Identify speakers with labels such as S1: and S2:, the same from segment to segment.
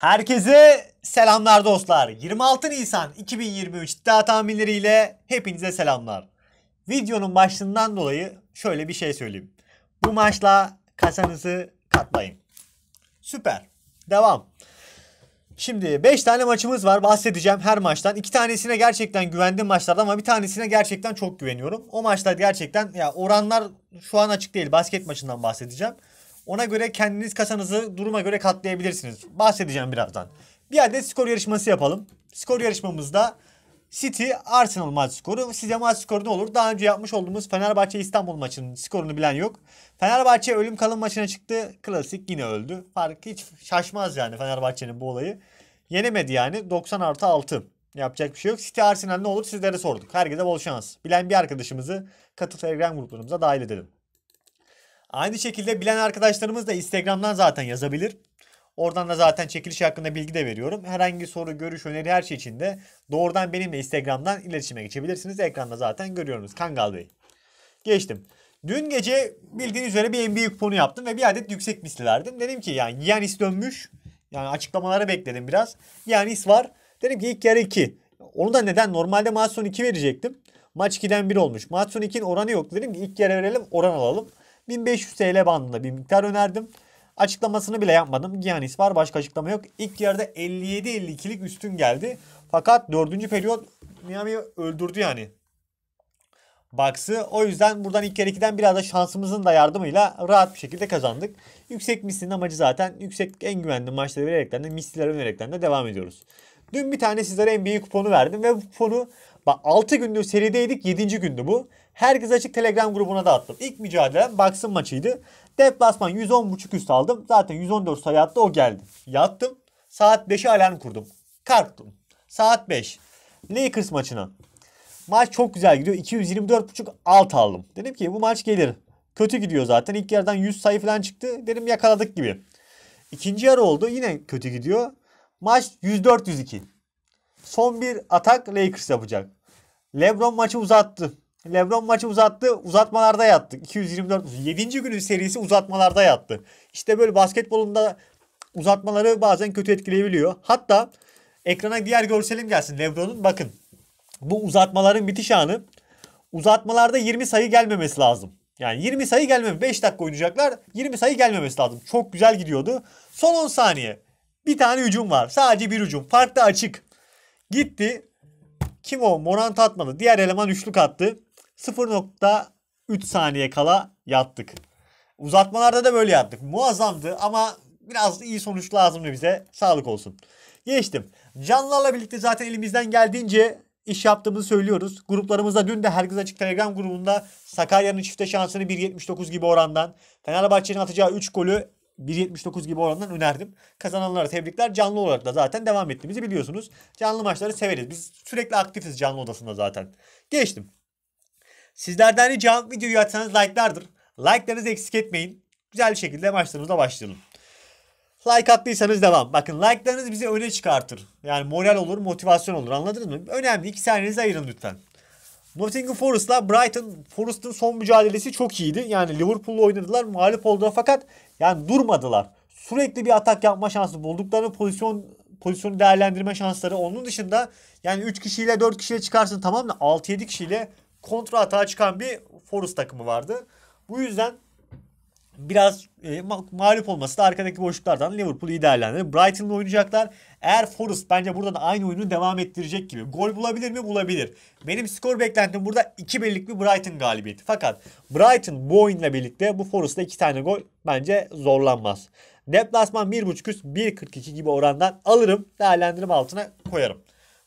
S1: Herkese selamlar dostlar. 26 Nisan 2023 iddia tahminleriyle hepinize selamlar. Videonun başlığından dolayı şöyle bir şey söyleyeyim. Bu maçla kasanızı katlayın. Süper. Devam. Şimdi 5 tane maçımız var bahsedeceğim her maçtan. 2 tanesine gerçekten güvendiğim maçlarda ama bir tanesine gerçekten çok güveniyorum. O maçlar gerçekten ya oranlar şu an açık değil. Basket maçından bahsedeceğim. Ona göre kendiniz kasanızı duruma göre katlayabilirsiniz. Bahsedeceğim birazdan. Bir adet skor yarışması yapalım. Skor yarışmamızda City Arsenal maç skoru. Size maç skoru ne olur? Daha önce yapmış olduğumuz Fenerbahçe İstanbul maçının skorunu bilen yok. Fenerbahçe ölüm kalım maçına çıktı. Klasik yine öldü. Fark hiç şaşmaz yani Fenerbahçe'nin bu olayı. Yenemedi yani 90 artı 6. Yapacak bir şey yok. City Arsenal ne olur sizlere sorduk. Herkese bol şans. Bilen bir arkadaşımızı katıl Telegram gruplarımıza dahil edelim. Aynı şekilde bilen arkadaşlarımız da Instagram'dan zaten yazabilir. Oradan da zaten çekiliş hakkında bilgi de veriyorum. Herhangi soru, görüş, öneri her şey için de doğrudan benimle Instagram'dan iletişime geçebilirsiniz. Ekranda zaten görüyorsunuz Kangal Bey. Geçtim. Dün gece bildiğiniz üzere bir NBA kuponu yaptım ve bir adet yüksek misli verdim. Dedim ki yani Giannis dönmüş. Yani açıklamaları bekledim biraz. Giannis var. Dedim ki ilk yarı 2. Onu da neden? Normalde maç son 2 verecektim. Maç 2'den 1 olmuş. Maç son 2'nin oranı yok. Dedim ki ilk yarı verelim oran alalım. 1500 TL bandında bir miktar önerdim. Açıklamasını bile yapmadım. Giannis var başka açıklama yok. İlk yarıda 57-52'lik üstün geldi. Fakat 4. periyot Miami öldürdü yani. Baksı, O yüzden buradan ilk kere ikiden biraz da şansımızın da yardımıyla rahat bir şekilde kazandık. Yüksek mislinin amacı zaten yüksek en güvenli maçları vererekten de mislilere önerekten de devam ediyoruz. Dün bir tane sizlere NBA kuponu verdim ve bu kuponu Bak 6 gündür serideydik 7. gündü bu. Herkes açık Telegram grubuna da attım. İlk mücadele Baksın maçıydı. Deplasman 110.5 üst aldım. Zaten 114 sayı attı o geldi. Yattım. Saat 5'e alarm kurdum. Kalktım. Saat 5. Lakers maçına. Maç çok güzel gidiyor. 224.5 alt aldım. Dedim ki bu maç gelir. Kötü gidiyor zaten. İlk yarıdan 100 sayı falan çıktı. Dedim yakaladık gibi. İkinci yarı oldu. Yine kötü gidiyor. Maç 104-102 son bir atak Lakers yapacak. LeBron maçı uzattı. LeBron maçı uzattı. Uzatmalarda yattık. 224 7. günün serisi uzatmalarda yattı. İşte böyle basketbolunda uzatmaları bazen kötü etkileyebiliyor. Hatta ekrana diğer görselim gelsin LeBron'un. Bakın. Bu uzatmaların bitiş anı. Uzatmalarda 20 sayı gelmemesi lazım. Yani 20 sayı gelmem. 5 dakika oynayacaklar. 20 sayı gelmemesi lazım. Çok güzel gidiyordu. Son 10 saniye. Bir tane hücum var. Sadece bir hücum. Fark da açık. Gitti. Kim o? Morant atmadı. Diğer eleman üçlük attı. 0.3 saniye kala yattık. Uzatmalarda da böyle yattık. Muazzamdı ama biraz iyi sonuç lazımdı bize. Sağlık olsun. Geçtim. Canlılarla birlikte zaten elimizden geldiğince iş yaptığımızı söylüyoruz. Gruplarımızda dün de Herkes Açık Telegram grubunda Sakarya'nın çifte şansını 1.79 gibi orandan, Fenerbahçe'nin atacağı 3 golü 1.79 gibi orandan önerdim. Kazananlara tebrikler. Canlı olarak da zaten devam ettiğimizi biliyorsunuz. Canlı maçları severiz. Biz sürekli aktifiz canlı odasında zaten. Geçtim. Sizlerden ricam videoyu atsanız like'lardır. Like'larınızı eksik etmeyin. Güzel bir şekilde maçlarımıza başlayalım. Like attıysanız devam. Bakın like'larınız bizi öne çıkartır. Yani moral olur, motivasyon olur. Anladınız mı? Önemli. İki saniyenizi ayırın lütfen. Nottingham Forest'la Brighton, Forest'ın son mücadelesi çok iyiydi. Yani Liverpool'la oynadılar, mağlup oldular fakat yani durmadılar. Sürekli bir atak yapma şansı buldukları pozisyon pozisyonu değerlendirme şansları. Onun dışında yani 3 kişiyle 4 kişiyle çıkarsın tamam da 6-7 kişiyle kontra atağa çıkan bir Forest takımı vardı. Bu yüzden biraz e, mağlup olması da arkadaki boşluklardan Liverpool iyi değerlendi. Brighton'la oynayacaklar. Eğer Forest bence buradan aynı oyunu devam ettirecek gibi. Gol bulabilir mi? Bulabilir. Benim skor beklentim burada 2 birlik bir Brighton galibiyeti. Fakat Brighton bu oyunla birlikte bu Forest'ta 2 tane gol bence zorlanmaz. Deplasman 1.5 üst 1.42 gibi orandan alırım. Değerlendirme altına koyarım.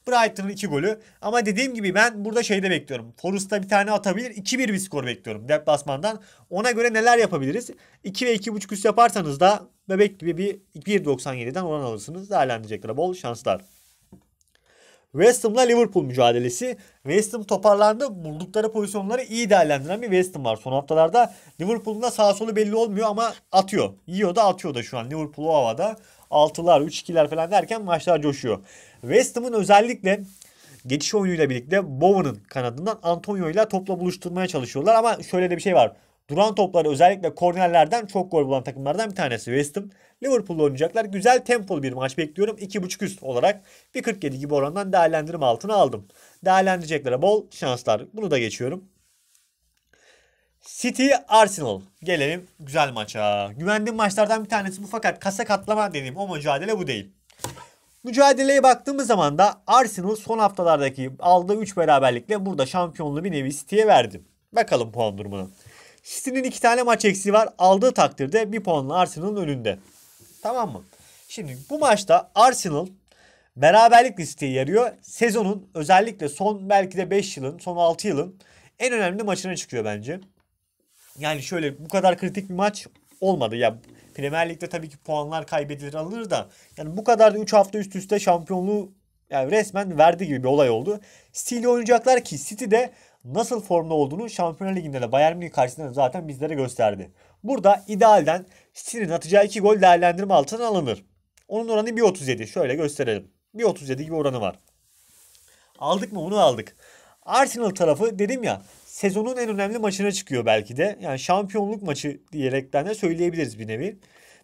S1: Brighton'ın 2 golü. Ama dediğim gibi ben burada şeyde bekliyorum. Forrest'ta bir tane atabilir. 2-1 bir skor bekliyorum deplasmandan. Ona göre neler yapabiliriz? 2 ve 2.5 üst yaparsanız da bebek gibi bir 1.97'den oran alırsınız. Değerlendirecekler. Bol şanslar. West Ham'la Liverpool mücadelesi. West Ham toparlandı. Buldukları pozisyonları iyi değerlendiren bir West Ham var. Son haftalarda Liverpool'un da sağ solu belli olmuyor ama atıyor. Yiyor da atıyor da şu an Liverpool o havada. 6'lar, 3-2'ler falan derken maçlar coşuyor. West Ham'ın özellikle geçiş oyunuyla birlikte Bowen'ın kanadından Antonio ile topla buluşturmaya çalışıyorlar ama şöyle de bir şey var duran topları özellikle kornerlerden çok gol bulan takımlardan bir tanesi West Ham. Liverpool oynayacaklar. Güzel tempolu bir maç bekliyorum. 2.5 üst olarak 1.47 gibi orandan değerlendirme altına aldım. Değerlendireceklere bol şanslar. Bunu da geçiyorum. City Arsenal. Gelelim güzel maça. Güvendiğim maçlardan bir tanesi bu fakat kasa katlama dediğim o mücadele bu değil. Mücadeleye baktığımız zaman da Arsenal son haftalardaki aldığı 3 beraberlikle burada şampiyonluğu bir nevi City'ye verdi. Bakalım puan durumuna. City'nin iki tane maç eksiği var. Aldığı takdirde bir puanla Arsenal'ın önünde. Tamam mı? Şimdi bu maçta Arsenal beraberlik listeye yarıyor. Sezonun özellikle son belki de 5 yılın, son 6 yılın en önemli maçına çıkıyor bence. Yani şöyle bu kadar kritik bir maç olmadı. Ya Premier Lig'de tabii ki puanlar kaybedilir alınır da yani bu kadar da 3 hafta üst üste şampiyonluğu yani resmen verdi gibi bir olay oldu. City ile oynayacaklar ki City de nasıl formda olduğunu Şampiyonlar Ligi'nde de Bayern Münih karşısında zaten bizlere gösterdi. Burada idealden City'nin atacağı 2 gol değerlendirme altına alınır. Onun oranı 1.37. Şöyle gösterelim. 1.37 gibi oranı var. Aldık mı bunu aldık. Arsenal tarafı dedim ya sezonun en önemli maçına çıkıyor belki de. Yani şampiyonluk maçı diyerekten de söyleyebiliriz bir nevi.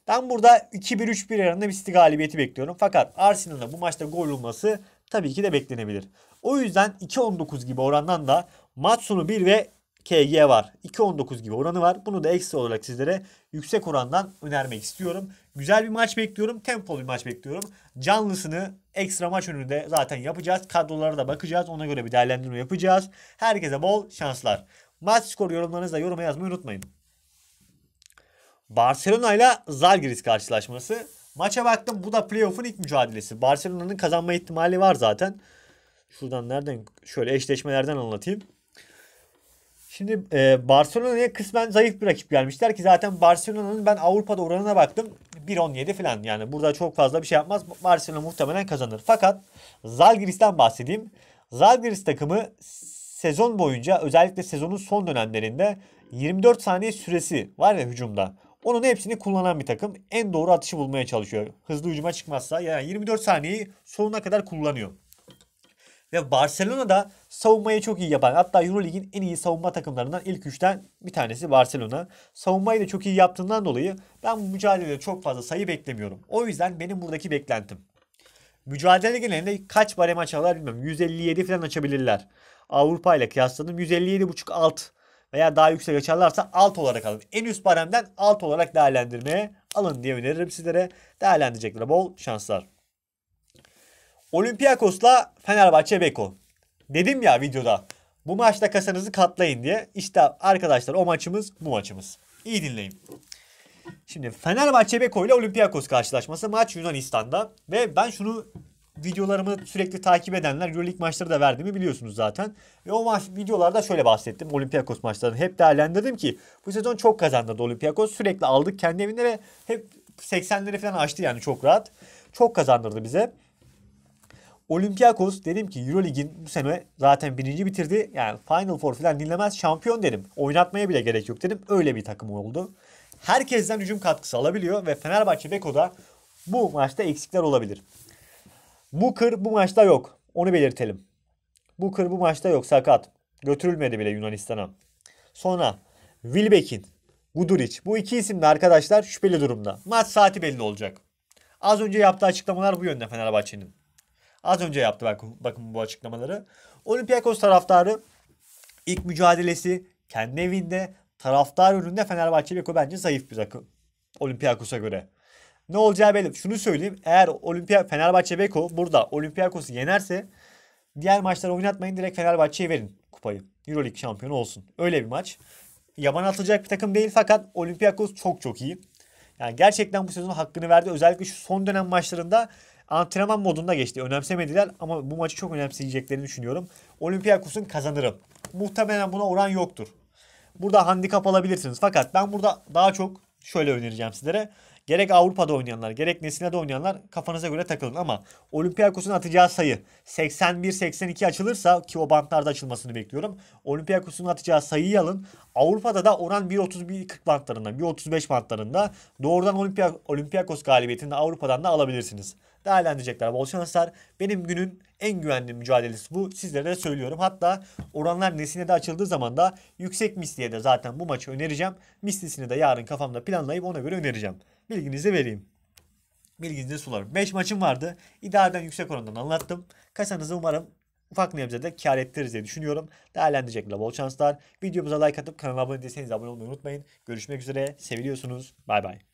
S1: Ben burada 2-1-3-1 arasında bir City galibiyeti bekliyorum. Fakat Arsenal'ın bu maçta gol olması tabii ki de beklenebilir. O yüzden 2-19 gibi orandan da Matsunu 1 ve KG var. 2.19 gibi oranı var. Bunu da ekstra olarak sizlere yüksek orandan önermek istiyorum. Güzel bir maç bekliyorum. Tempolu bir maç bekliyorum. Canlısını ekstra maç önünde zaten yapacağız. Kadrolara da bakacağız. Ona göre bir değerlendirme yapacağız. Herkese bol şanslar. Maç skoru yorumlarınızda yoruma yazmayı unutmayın. Barcelona ile Zalgiris karşılaşması. Maça baktım bu da playoff'un ilk mücadelesi. Barcelona'nın kazanma ihtimali var zaten. Şuradan nereden şöyle eşleşmelerden anlatayım. Şimdi e, Barcelona'ya kısmen zayıf bir rakip gelmişler ki zaten Barcelona'nın ben Avrupa'da oranına baktım 1.17 falan yani burada çok fazla bir şey yapmaz. Barcelona muhtemelen kazanır. Fakat Zalgiris'ten bahsedeyim. Zalgiris takımı sezon boyunca özellikle sezonun son dönemlerinde 24 saniye süresi var ya hücumda. Onun hepsini kullanan bir takım en doğru atışı bulmaya çalışıyor. Hızlı hücuma çıkmazsa yani 24 saniyeyi sonuna kadar kullanıyor. Ve Barcelona da savunmayı çok iyi yapan hatta Eurolig'in en iyi savunma takımlarından ilk üçten bir tanesi Barcelona. Savunmayı da çok iyi yaptığından dolayı ben bu mücadelede çok fazla sayı beklemiyorum. O yüzden benim buradaki beklentim. Mücadele genelinde kaç barem açarlar bilmiyorum. 157 falan açabilirler. Avrupa ile kıyasladım. 157.5 alt veya daha yüksek açarlarsa alt olarak alın. En üst baremden alt olarak değerlendirmeye alın diye öneririm sizlere. Değerlendireceklere bol şanslar. Olympiakos'la Fenerbahçe Beko. Dedim ya videoda bu maçta kasanızı katlayın diye. İşte arkadaşlar o maçımız bu maçımız. İyi dinleyin. Şimdi Fenerbahçe Beko ile Olympiakos karşılaşması maç Yunanistan'da. Ve ben şunu videolarımı sürekli takip edenler Euroleague maçları da verdiğimi biliyorsunuz zaten. Ve o maç videolarda şöyle bahsettim. Olympiakos maçlarını hep değerlendirdim ki bu sezon çok kazandı Olympiakos. Sürekli aldık kendi evinde ve hep 80'leri falan açtı yani çok rahat. Çok kazandırdı bize. Olympiakos dedim ki Eurolig'in bu sene zaten birinci bitirdi. Yani Final Four falan dinlemez şampiyon dedim. Oynatmaya bile gerek yok dedim. Öyle bir takım oldu. Herkesten hücum katkısı alabiliyor ve Fenerbahçe Beko'da bu maçta eksikler olabilir. Booker bu maçta yok. Onu belirtelim. Booker bu maçta yok sakat. Götürülmedi bile Yunanistan'a. Sonra Wilbekin, Guduric. Bu iki isim de arkadaşlar şüpheli durumda. Maç saati belli olacak. Az önce yaptığı açıklamalar bu yönde Fenerbahçe'nin. Az önce yaptı bakın, bakın bu açıklamaları. Olympiakos taraftarı ilk mücadelesi kendi evinde taraftar önünde Fenerbahçe Beko bence zayıf bir takım. Olympiakos'a göre. Ne olacağı belli. Şunu söyleyeyim. Eğer Olimpiya Fenerbahçe Beko burada Olympiakos'u yenerse diğer maçları oynatmayın direkt Fenerbahçe'ye verin kupayı. Euroleague şampiyonu olsun. Öyle bir maç. Yaban atılacak bir takım değil fakat Olympiakos çok çok iyi. Yani gerçekten bu sezon hakkını verdi. Özellikle şu son dönem maçlarında antrenman modunda geçti. Önemsemediler ama bu maçı çok önemseyeceklerini düşünüyorum. Olympiakos'un kazanırım. Muhtemelen buna oran yoktur. Burada handikap alabilirsiniz. Fakat ben burada daha çok şöyle önereceğim sizlere. Gerek Avrupa'da oynayanlar, gerek Nesine'de oynayanlar kafanıza göre takılın ama Olympiakos'un atacağı sayı 81-82 açılırsa ki o bantlarda açılmasını bekliyorum. Olympiakos'un atacağı sayıyı alın. Avrupa'da da oran 1.30-1.40 bantlarında, 1.35 bantlarında doğrudan Olympiakos galibiyetini Avrupa'dan da alabilirsiniz değerlendirecekler bol şanslar. Benim günün en güvenli mücadelesi bu. Sizlere de söylüyorum. Hatta oranlar nesine de açıldığı zaman da yüksek misliye de zaten bu maçı önereceğim. Mislisini de yarın kafamda planlayıp ona göre önereceğim. Bilginizi vereyim. Bilginizi sularım. 5 maçım vardı. İdareden yüksek orandan anlattım. Kasanızı umarım ufak nebzede kar ettiririz diye düşünüyorum. Değerlendirecekler bol şanslar. Videomuza like atıp kanala abone değilseniz abone olmayı unutmayın. Görüşmek üzere. Seviliyorsunuz. Bay bay.